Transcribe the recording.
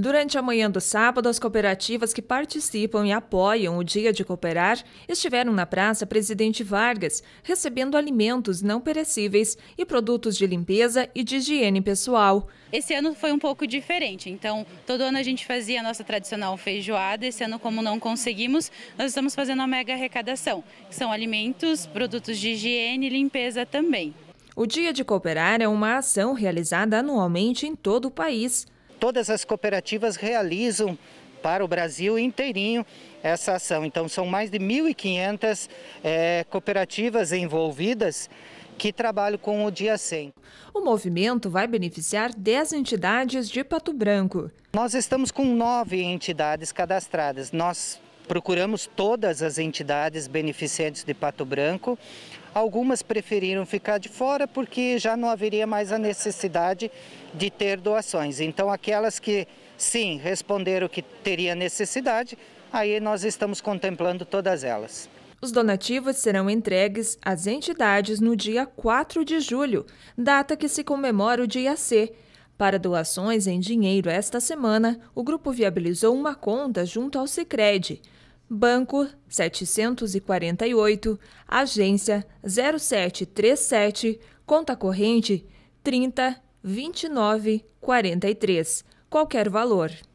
Durante a manhã do sábado, as cooperativas que participam e apoiam o Dia de Cooperar estiveram na Praça Presidente Vargas, recebendo alimentos não perecíveis e produtos de limpeza e de higiene pessoal. Esse ano foi um pouco diferente, então todo ano a gente fazia a nossa tradicional feijoada, esse ano como não conseguimos, nós estamos fazendo uma mega arrecadação, são alimentos, produtos de higiene e limpeza também. O Dia de Cooperar é uma ação realizada anualmente em todo o país todas as cooperativas realizam para o Brasil inteirinho essa ação. Então, são mais de 1.500 é, cooperativas envolvidas que trabalham com o Dia 100. O movimento vai beneficiar 10 entidades de Pato Branco. Nós estamos com nove entidades cadastradas. Nós Procuramos todas as entidades beneficentes de Pato Branco. Algumas preferiram ficar de fora porque já não haveria mais a necessidade de ter doações. Então, aquelas que sim responderam que teria necessidade, aí nós estamos contemplando todas elas. Os donativos serão entregues às entidades no dia 4 de julho, data que se comemora o dia C para doações em dinheiro esta semana, o grupo viabilizou uma conta junto ao Sicredi. Banco 748, agência 0737, conta corrente 30 29 43. Qualquer valor.